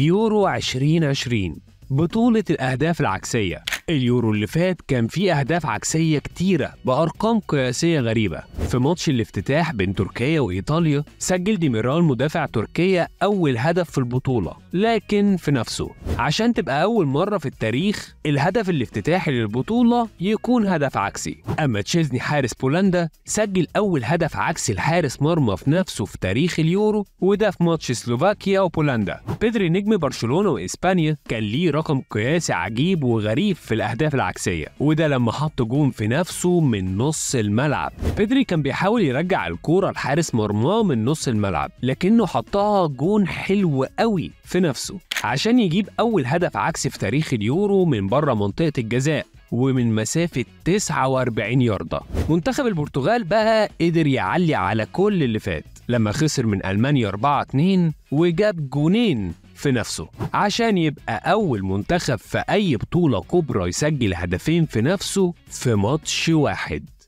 يورو 2020 بطولة الأهداف العكسية اليورو اللي فات كان فيه أهداف عكسية كتيرة بأرقام قياسية غريبة في ماتش الافتتاح بين تركيا وإيطاليا سجل ديميرال مدافع تركيا أول هدف في البطولة لكن في نفسه عشان تبقى أول مرة في التاريخ الهدف الافتتاحي للبطولة يكون هدف عكسي أما تشيزني حارس بولندا سجل أول هدف عكسي لحارس مرمى في نفسه في تاريخ اليورو وده في ماتش سلوفاكيا وبولندا بيدري نجم برشلونة وإسبانيا كان ليه رقم قياسي عجيب وغريب في بالأهداف العكسية وده لما حط جون في نفسه من نص الملعب بدري كان بيحاول يرجع الكورة لحارس مرماه من نص الملعب لكنه حطها جون حلو قوي في نفسه عشان يجيب أول هدف عكسي في تاريخ اليورو من بره منطقة الجزاء ومن مسافة 49 ياردة منتخب البرتغال بقى قدر يعلي على كل اللي فات لما خسر من ألمانيا 4-2 وجاب جونين في نفسه عشان يبقى أول منتخب في أي بطولة كبرى يسجل هدفين في نفسه في ماتش واحد